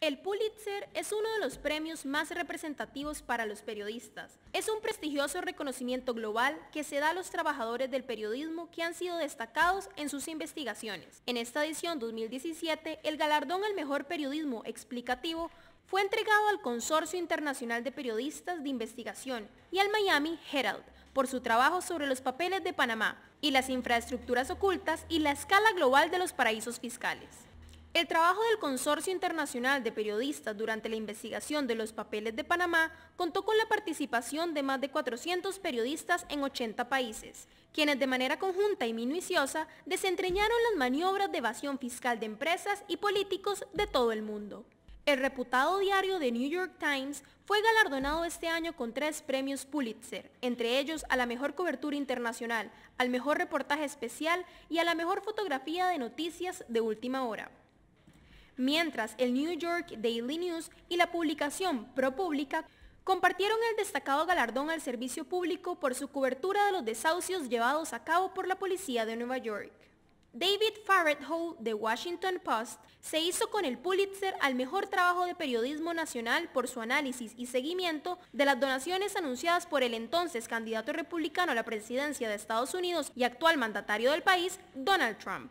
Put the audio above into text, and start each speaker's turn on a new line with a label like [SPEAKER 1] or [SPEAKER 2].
[SPEAKER 1] El Pulitzer es uno de los premios más representativos para los periodistas. Es un prestigioso reconocimiento global que se da a los trabajadores del periodismo que han sido destacados en sus investigaciones. En esta edición 2017, el galardón al mejor periodismo explicativo fue entregado al Consorcio Internacional de Periodistas de Investigación y al Miami Herald por su trabajo sobre los papeles de Panamá y las infraestructuras ocultas y la escala global de los paraísos fiscales. El trabajo del Consorcio Internacional de Periodistas durante la investigación de los papeles de Panamá contó con la participación de más de 400 periodistas en 80 países, quienes de manera conjunta y minuciosa desentreñaron las maniobras de evasión fiscal de empresas y políticos de todo el mundo. El reputado diario The New York Times fue galardonado este año con tres premios Pulitzer, entre ellos a la mejor cobertura internacional, al mejor reportaje especial y a la mejor fotografía de noticias de última hora mientras el New York Daily News y la publicación ProPublica compartieron el destacado galardón al servicio público por su cobertura de los desahucios llevados a cabo por la policía de Nueva York. David Farrett Hall de Washington Post se hizo con el Pulitzer al mejor trabajo de periodismo nacional por su análisis y seguimiento de las donaciones anunciadas por el entonces candidato republicano a la presidencia de Estados Unidos y actual mandatario del país, Donald Trump.